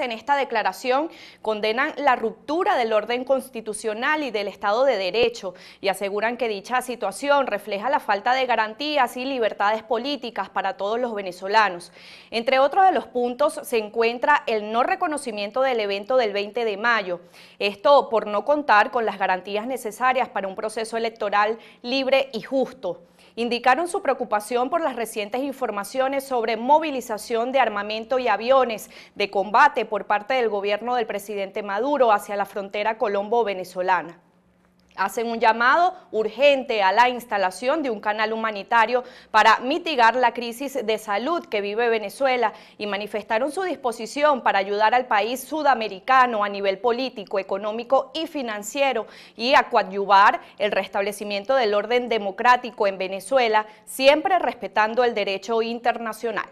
en esta declaración condenan la ruptura del orden constitucional y del Estado de Derecho y aseguran que dicha situación refleja la falta de garantías y libertades políticas para todos los venezolanos. Entre otros de los puntos se encuentra el no reconocimiento del evento del 20 de mayo, esto por no contar con las garantías necesarias para un proceso electoral libre y justo indicaron su preocupación por las recientes informaciones sobre movilización de armamento y aviones de combate por parte del gobierno del presidente Maduro hacia la frontera colombo-venezolana. Hacen un llamado urgente a la instalación de un canal humanitario para mitigar la crisis de salud que vive Venezuela y manifestaron su disposición para ayudar al país sudamericano a nivel político, económico y financiero y a coadyuvar el restablecimiento del orden democrático en Venezuela, siempre respetando el derecho internacional.